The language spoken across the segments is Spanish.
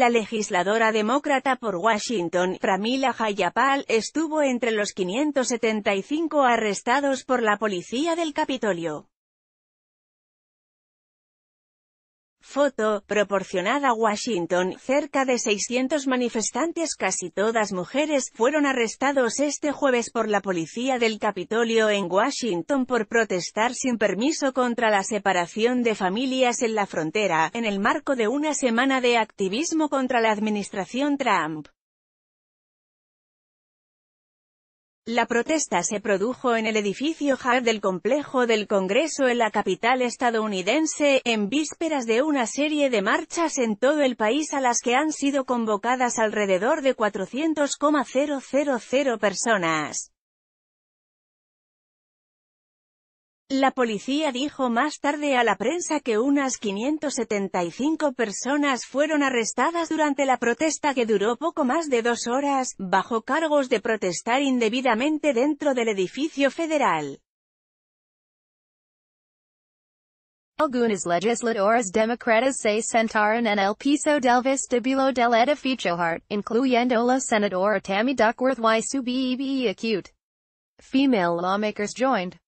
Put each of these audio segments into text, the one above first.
La legisladora demócrata por Washington, Pramila Jayapal, estuvo entre los 575 arrestados por la policía del Capitolio. Foto, proporcionada a Washington, cerca de 600 manifestantes casi todas mujeres, fueron arrestados este jueves por la policía del Capitolio en Washington por protestar sin permiso contra la separación de familias en la frontera, en el marco de una semana de activismo contra la administración Trump. La protesta se produjo en el edificio Hart del complejo del Congreso en la capital estadounidense, en vísperas de una serie de marchas en todo el país a las que han sido convocadas alrededor de 400,000 personas. La policía dijo más tarde a la prensa que unas 575 personas fueron arrestadas durante la protesta que duró poco más de dos horas, bajo cargos de protestar indebidamente dentro del edificio federal. Algunas legisladoras se sentaron en el piso del del edificio incluyendo la senadora Tammy Duckworth y Female lawmakers joined.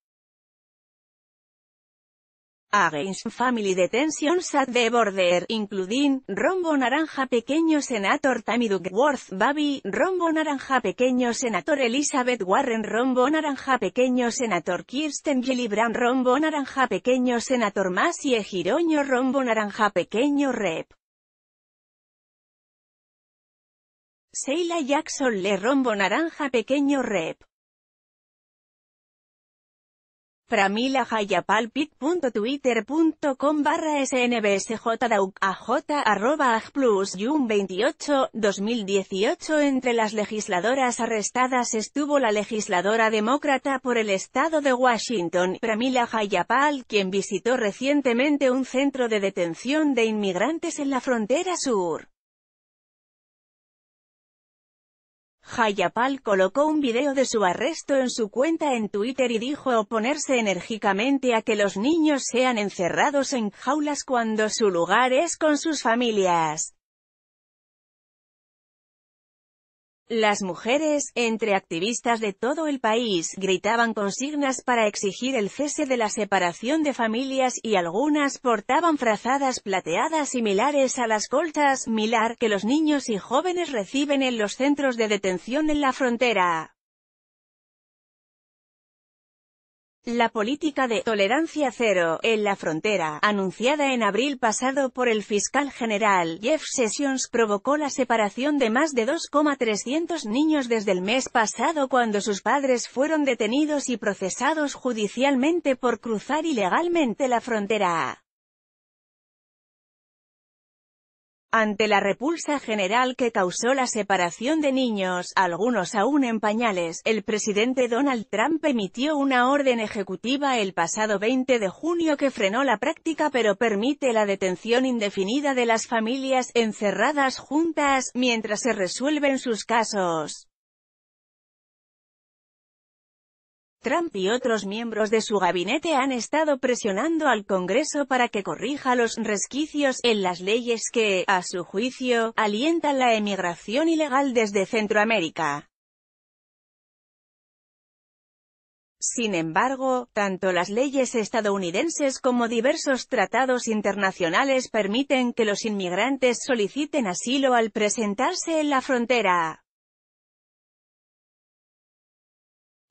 Against family Detention at the border, including, Rombo Naranja Pequeño Senator Tammy Duckworth Babi, Rombo Naranja Pequeño Senator Elizabeth Warren Rombo Naranja Pequeño Senator Kirsten Gillibrand Rombo Naranja Pequeño Senator Masie Giroño Rombo Naranja Pequeño Rep. Sheila Jackson Le Rombo Naranja Pequeño Rep. Pramila Jayapalpit.twitter.com barra snbsjdauk arroba plus 28, 2018 Entre las legisladoras arrestadas estuvo la legisladora demócrata por el estado de Washington, Pramila Jayapal, quien visitó recientemente un centro de detención de inmigrantes en la frontera sur. Jayapal colocó un video de su arresto en su cuenta en Twitter y dijo oponerse enérgicamente a que los niños sean encerrados en jaulas cuando su lugar es con sus familias. Las mujeres, entre activistas de todo el país, gritaban consignas para exigir el cese de la separación de familias y algunas portaban frazadas plateadas similares a las colchas Milar que los niños y jóvenes reciben en los centros de detención en la frontera. La política de «tolerancia cero» en la frontera, anunciada en abril pasado por el fiscal general Jeff Sessions, provocó la separación de más de 2,300 niños desde el mes pasado cuando sus padres fueron detenidos y procesados judicialmente por cruzar ilegalmente la frontera. Ante la repulsa general que causó la separación de niños, algunos aún en pañales, el presidente Donald Trump emitió una orden ejecutiva el pasado 20 de junio que frenó la práctica pero permite la detención indefinida de las familias encerradas juntas, mientras se resuelven sus casos. Trump y otros miembros de su gabinete han estado presionando al Congreso para que corrija los resquicios en las leyes que, a su juicio, alientan la emigración ilegal desde Centroamérica. Sin embargo, tanto las leyes estadounidenses como diversos tratados internacionales permiten que los inmigrantes soliciten asilo al presentarse en la frontera.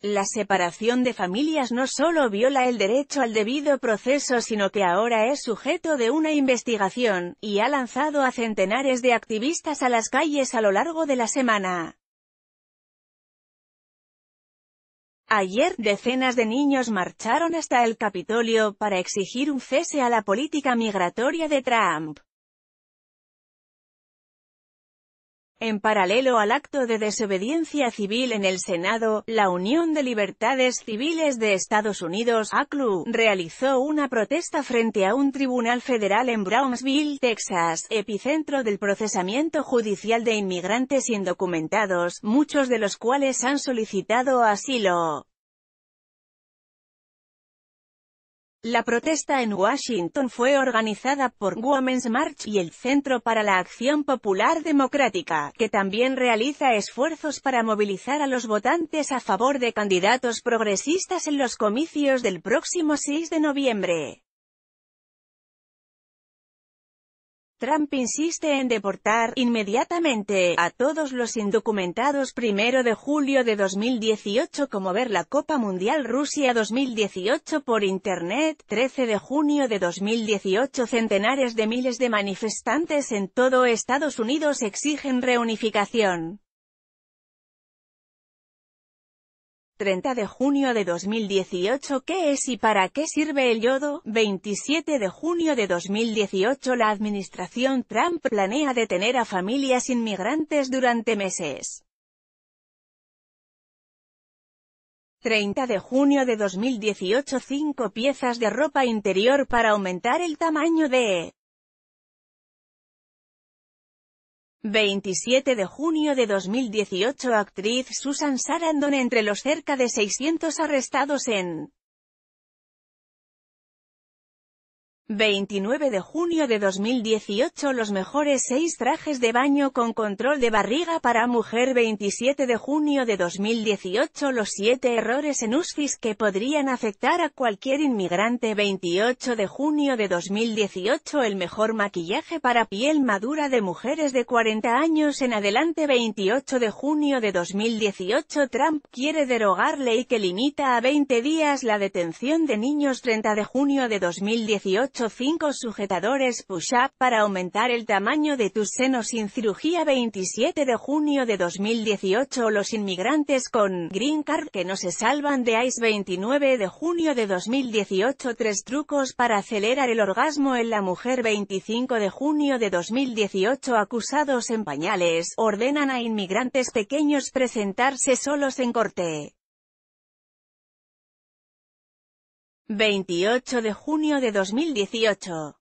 La separación de familias no solo viola el derecho al debido proceso sino que ahora es sujeto de una investigación, y ha lanzado a centenares de activistas a las calles a lo largo de la semana. Ayer, decenas de niños marcharon hasta el Capitolio para exigir un cese a la política migratoria de Trump. En paralelo al acto de desobediencia civil en el Senado, la Unión de Libertades Civiles de Estados Unidos, ACLU, realizó una protesta frente a un tribunal federal en Brownsville, Texas, epicentro del procesamiento judicial de inmigrantes indocumentados, muchos de los cuales han solicitado asilo. La protesta en Washington fue organizada por Women's March y el Centro para la Acción Popular Democrática, que también realiza esfuerzos para movilizar a los votantes a favor de candidatos progresistas en los comicios del próximo 6 de noviembre. Trump insiste en deportar inmediatamente a todos los indocumentados primero de julio de 2018 como ver la Copa Mundial Rusia 2018 por Internet, 13 de junio de 2018 centenares de miles de manifestantes en todo Estados Unidos exigen reunificación. 30 de junio de 2018 ¿Qué es y para qué sirve el yodo? 27 de junio de 2018 La administración Trump planea detener a familias inmigrantes durante meses. 30 de junio de 2018 5 piezas de ropa interior para aumentar el tamaño de 27 de junio de 2018 Actriz Susan Sarandon entre los cerca de 600 arrestados en 29 de junio de 2018 Los mejores 6 trajes de baño con control de barriga para mujer 27 de junio de 2018 Los 7 errores en USFIS que podrían afectar a cualquier inmigrante 28 de junio de 2018 El mejor maquillaje para piel madura de mujeres de 40 años en adelante 28 de junio de 2018 Trump quiere derogar ley que limita a 20 días la detención de niños 30 de junio de 2018 5 sujetadores push-up para aumentar el tamaño de tus senos sin cirugía 27 de junio de 2018 Los inmigrantes con Green Card que no se salvan de ICE 29 de junio de 2018 3 trucos para acelerar el orgasmo en la mujer 25 de junio de 2018 Acusados en pañales, ordenan a inmigrantes pequeños presentarse solos en corte. 28 de junio de 2018